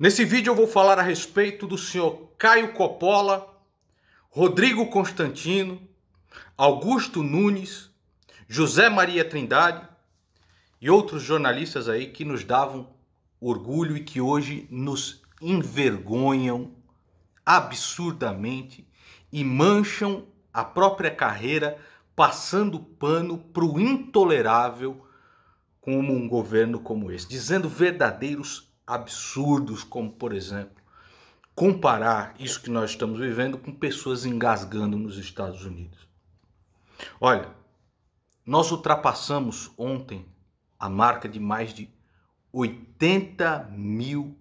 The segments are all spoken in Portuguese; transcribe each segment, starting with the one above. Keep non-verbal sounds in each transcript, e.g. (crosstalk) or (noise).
Nesse vídeo eu vou falar a respeito do senhor Caio Coppola, Rodrigo Constantino, Augusto Nunes, José Maria Trindade e outros jornalistas aí que nos davam orgulho e que hoje nos envergonham absurdamente e mancham a própria carreira passando pano para o intolerável como um governo como esse, dizendo verdadeiros absurdos, como por exemplo, comparar isso que nós estamos vivendo com pessoas engasgando nos Estados Unidos. Olha, nós ultrapassamos ontem a marca de mais de 80 mil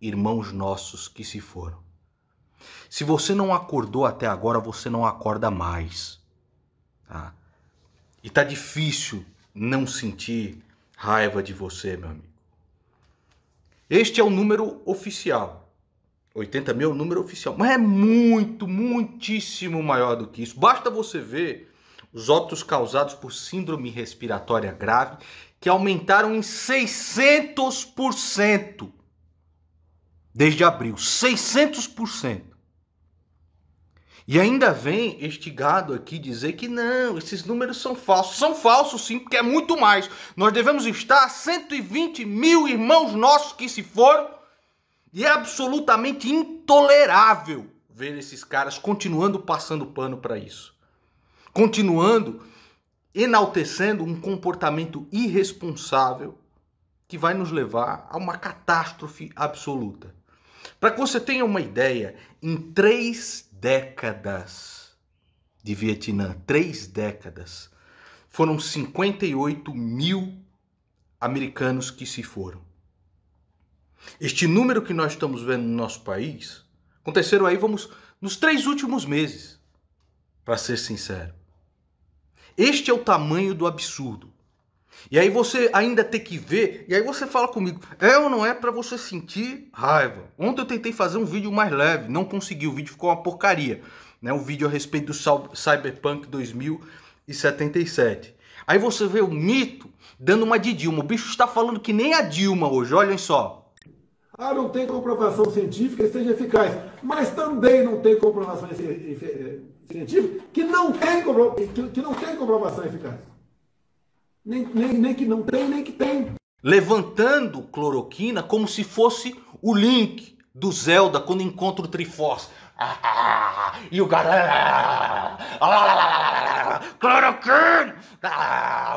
irmãos nossos que se foram. Se você não acordou até agora, você não acorda mais. Tá? E tá difícil não sentir raiva de você, meu amigo. Este é o número oficial. 80 mil é o número oficial. Mas é muito, muitíssimo maior do que isso. Basta você ver os óbitos causados por síndrome respiratória grave, que aumentaram em 600% desde abril. 600%. E ainda vem este gado aqui dizer que não, esses números são falsos. São falsos sim, porque é muito mais. Nós devemos estar a 120 mil irmãos nossos que se foram. E é absolutamente intolerável ver esses caras continuando passando pano para isso. Continuando enaltecendo um comportamento irresponsável que vai nos levar a uma catástrofe absoluta. Para que você tenha uma ideia, em três décadas de Vietnã, três décadas, foram 58 mil americanos que se foram. Este número que nós estamos vendo no nosso país aconteceram aí, vamos, nos três últimos meses, para ser sincero. Este é o tamanho do absurdo. E aí você ainda tem que ver, e aí você fala comigo, é ou não é para você sentir raiva? Ontem eu tentei fazer um vídeo mais leve, não consegui, o vídeo ficou uma porcaria, né? Um vídeo a respeito do Cyberpunk 2077. Aí você vê o mito dando uma de Dilma. O bicho está falando que nem a Dilma hoje, olhem só. Ah, não tem comprovação científica que seja eficaz. Mas também não tem comprovação científica que não tem, que não tem comprovação eficaz. Nem, nem, nem que não tem, nem que tem. Levantando cloroquina como se fosse o Link do Zelda quando encontra o Triforce. e o cara. cloroquina!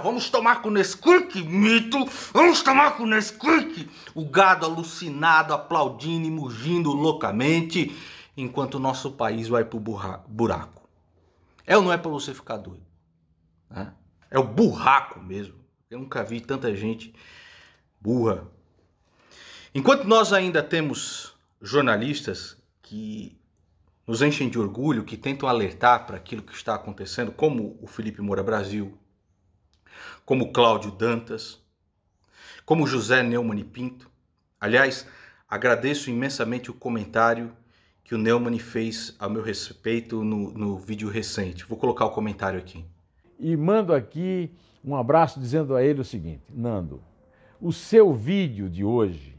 vamos tomar com Nesquik, mito! Vamos tomar com Nesquik! O gado alucinado, aplaudindo e mugindo loucamente, enquanto o nosso país vai pro buraco. É ou não é para você ficar doido? Né? É o burraco mesmo. Eu nunca vi tanta gente burra. Enquanto nós ainda temos jornalistas que nos enchem de orgulho, que tentam alertar para aquilo que está acontecendo, como o Felipe Moura Brasil, como Cláudio Dantas, como José Neumann Pinto. Aliás, agradeço imensamente o comentário que o Neumann fez a meu respeito no, no vídeo recente. Vou colocar o comentário aqui e mando aqui um abraço dizendo a ele o seguinte: Nando, o seu vídeo de hoje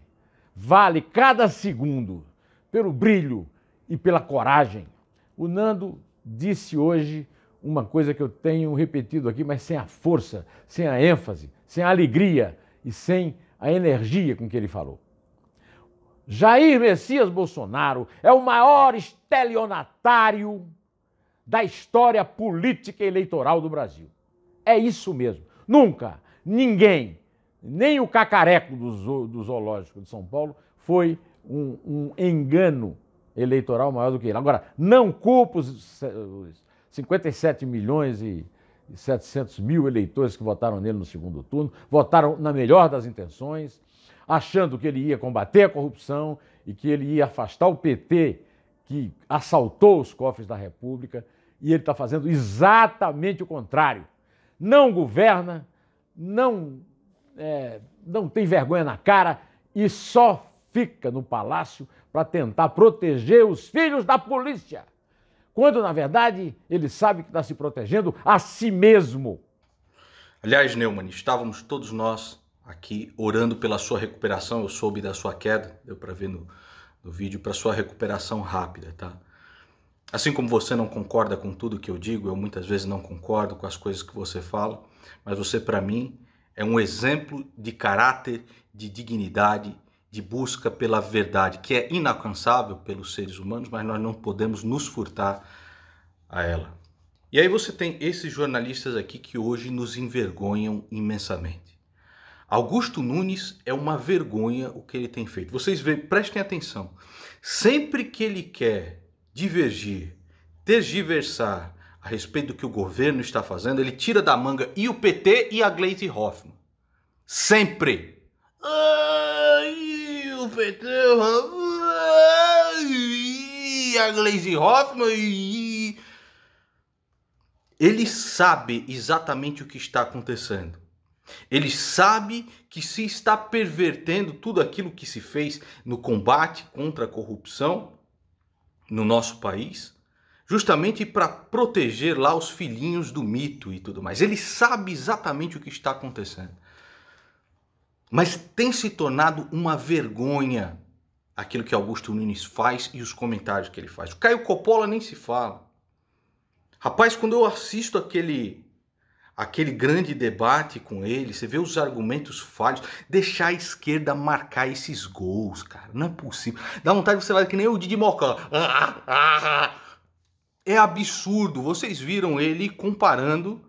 vale cada segundo pelo brilho e pela coragem. O Nando disse hoje uma coisa que eu tenho repetido aqui, mas sem a força, sem a ênfase, sem a alegria e sem a energia com que ele falou. Jair Messias Bolsonaro é o maior estelionatário da história política eleitoral do Brasil. É isso mesmo. Nunca, ninguém, nem o cacareco do, Zoológico de São Paulo, foi um, um, engano eleitoral maior do que ele. Agora, não culpa os 57 milhões e 700 mil eleitores que votaram nele no segundo turno, votaram na melhor das intenções, achando que ele ia combater a corrupção e que ele ia afastar o PT que assaltou os cofres da República e ele está fazendo exatamente o contrário. Não governa, não, é, não tem vergonha na cara e só fica no palácio para tentar proteger os filhos da polícia. Quando, na verdade, ele sabe que está se protegendo a si mesmo. Aliás, Neumann, estávamos todos nós aqui orando pela sua recuperação. Eu soube da sua queda, deu para ver no, no vídeo, para sua recuperação rápida, tá? Assim como você não concorda com tudo que eu digo, eu muitas vezes não concordo com as coisas que você fala, mas você, para mim, é um exemplo de caráter, de dignidade, de busca pela verdade, que é inalcançável pelos seres humanos, mas nós não podemos nos furtar a ela. E aí você tem esses jornalistas aqui que hoje nos envergonham imensamente. Augusto Nunes é uma vergonha o que ele tem feito. Vocês vejam, prestem atenção. Sempre que ele quer divergir, tergiversar a respeito do que o governo está fazendo, ele tira da manga e o PT e a Gleisi Hoffmann. Sempre. Ai, o PT, ai, a Gleisi Hoffmann Ele sabe exatamente o que está acontecendo. Ele sabe que se está pervertendo tudo aquilo que se fez no combate contra a corrupção, no nosso país, justamente para proteger lá os filhinhos do mito e tudo mais. Ele sabe exatamente o que está acontecendo. Mas tem se tornado uma vergonha aquilo que Augusto Nunes faz e os comentários que ele faz. O Caio Coppola nem se fala. Rapaz, quando eu assisto aquele aquele grande debate com ele, você vê os argumentos falhos, deixar a esquerda marcar esses gols, cara, não é possível. Dá vontade você vai que nem o Didi Mocã. (laughs) É absurdo. Vocês viram ele comparando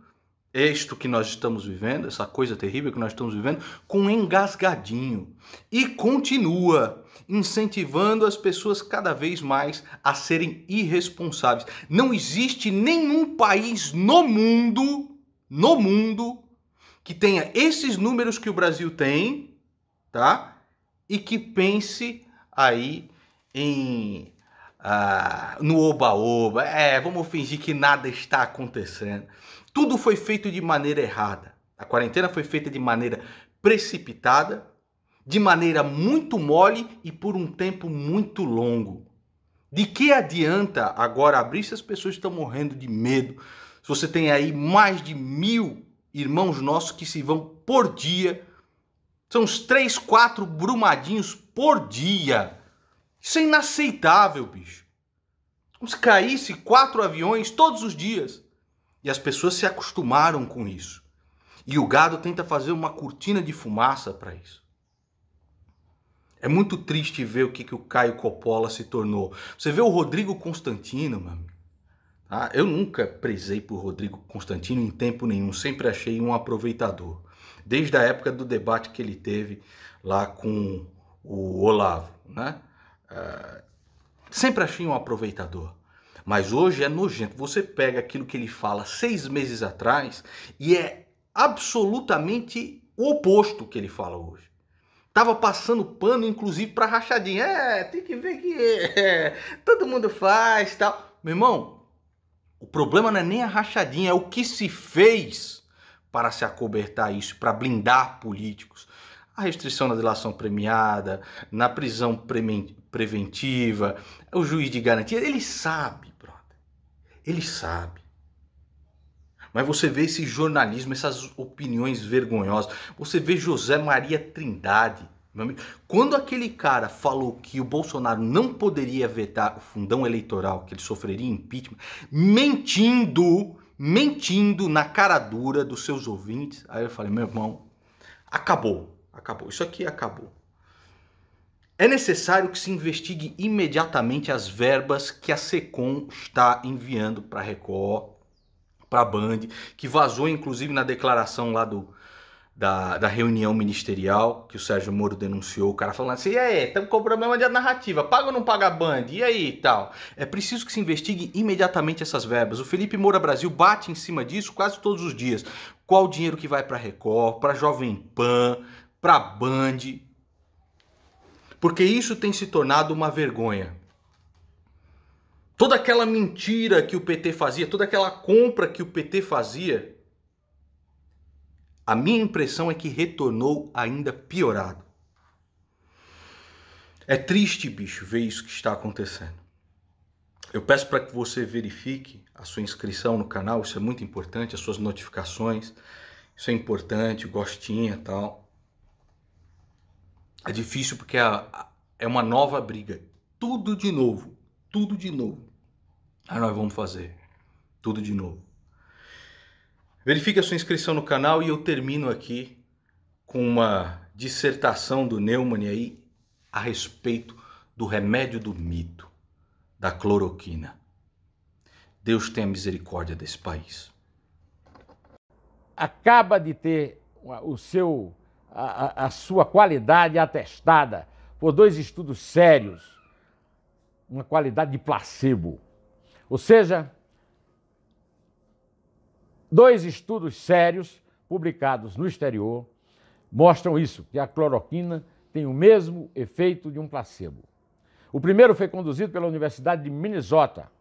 isto que nós estamos vivendo, essa coisa terrível que nós estamos vivendo, com engasgadinho. E continua incentivando as pessoas cada vez mais a serem irresponsáveis. Não existe nenhum país no mundo no mundo que tenha esses números que o Brasil tem, tá? E que pense aí em ah, no oba-oba, é, vamos fingir que nada está acontecendo. Tudo foi feito de maneira errada. A quarentena foi feita de maneira precipitada, de maneira muito mole e por um tempo muito longo. De que adianta agora abrir se as pessoas estão morrendo de medo? Se você tem aí mais de mil irmãos nossos que se vão por dia, são uns três, quatro brumadinhos por dia. Isso é inaceitável, bicho. Como se caísse quatro aviões todos os dias. E as pessoas se acostumaram com isso. E o gado tenta fazer uma cortina de fumaça para isso. É muito triste ver o que, que o Caio Coppola se tornou. Você vê o Rodrigo Constantino, mano. Tá? Eu nunca prezei por Rodrigo Constantino em tempo nenhum, sempre achei um aproveitador. Desde a época do debate que ele teve lá com o Olavo, né? Uh, sempre achei um aproveitador. Mas hoje é nojento. Você pega aquilo que ele fala seis meses atrás e é absolutamente o oposto que ele fala hoje. Tava passando pano, inclusive, para rachadinha. É, tem que ver que é, (laughs) todo mundo faz tal. Meu irmão, o problema não é nem a rachadinha, é o que se fez para se acobertar isso, para blindar políticos. A restrição na delação premiada, na prisão preventiva, o juiz de garantia, ele sabe, brother. Ele sabe. Mas você vê esse jornalismo, essas opiniões vergonhosas. Você vê José Maria Trindade. Quando aquele cara falou que o Bolsonaro não poderia vetar o fundão eleitoral, que ele sofreria impeachment, mentindo, mentindo na cara dura dos seus ouvintes, aí eu falei, meu irmão, acabou, acabou, isso aqui acabou. É necessário que se investigue imediatamente as verbas que a SECOM está enviando para a Record para a Band, que vazou inclusive na declaração lá do, da, da, reunião ministerial que o Sérgio Moro denunciou, o cara falando assim, e aí, estamos com problema de narrativa, paga ou não paga a Band, e aí tal. É preciso que se investigue imediatamente essas verbas. O Felipe Moura Brasil bate em cima disso quase todos os dias. Qual o dinheiro que vai para Record, para Jovem Pan, para Band? Porque isso tem se tornado uma vergonha. Toda aquela mentira que o PT fazia, toda aquela compra que o PT fazia, a minha impressão é que retornou ainda piorado. É triste, bicho, ver isso que está acontecendo. Eu peço para que você verifique a sua inscrição no canal, isso é muito importante, as suas notificações, isso é importante, gostinha tal. É difícil porque é, é uma nova briga. Tudo de novo, tudo de novo. Aí ah, nós vamos fazer tudo de novo. Verifique a sua inscrição no canal e eu termino aqui com uma dissertação do Neumann aí a respeito do remédio do mito, da cloroquina. Deus tenha misericórdia desse país. Acaba de ter o seu, a, a sua qualidade atestada por dois estudos sérios, uma qualidade de placebo. Ou seja, dois estudos sérios publicados no exterior mostram isso, que a cloroquina tem o mesmo efeito de um placebo. O primeiro foi conduzido pela Universidade de Minnesota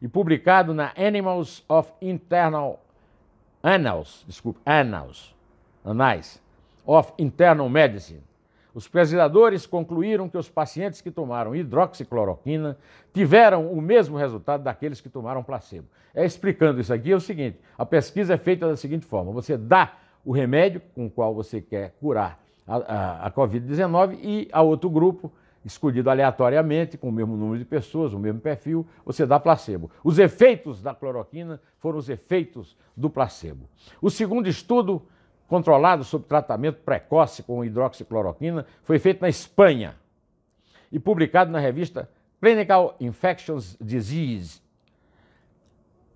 e publicado na Animals of Internal Annals, desculpe, Annals, Anais of Internal Medicine, os pesquisadores concluíram que os pacientes que tomaram hidroxicloroquina tiveram o mesmo resultado daqueles que tomaram placebo. É, explicando isso aqui é o seguinte: a pesquisa é feita da seguinte forma: você dá o remédio com o qual você quer curar a, a, a Covid-19 e a outro grupo, escolhido aleatoriamente, com o mesmo número de pessoas, o mesmo perfil, você dá placebo. Os efeitos da cloroquina foram os efeitos do placebo. O segundo estudo controlado sob tratamento precoce com hidroxicloroquina, foi feito na Espanha e publicado na revista Clinical Infections Disease.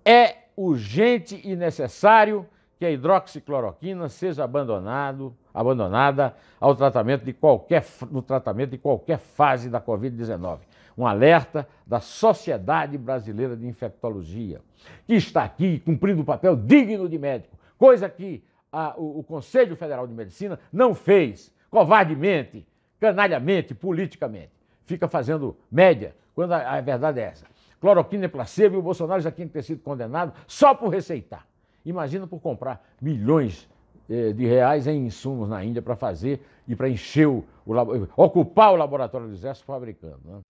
É urgente e necessário que a hidroxicloroquina seja abandonada ao tratamento de qualquer, no tratamento de qualquer fase da Covid-19. Um alerta da Sociedade Brasileira de Infectologia, que está aqui cumprindo um papel digno de médico, coisa que a, o, o Conselho Federal de Medicina não fez, covardemente, canalhamente, politicamente. Fica fazendo média, quando a, a verdade é essa. Cloroquina é placebo e o Bolsonaro já tinha que ter sido condenado só por receitar. Imagina por comprar milhões eh, de reais em insumos na Índia para fazer e para encher o, o, ocupar o laboratório do Exército fabricando. Né?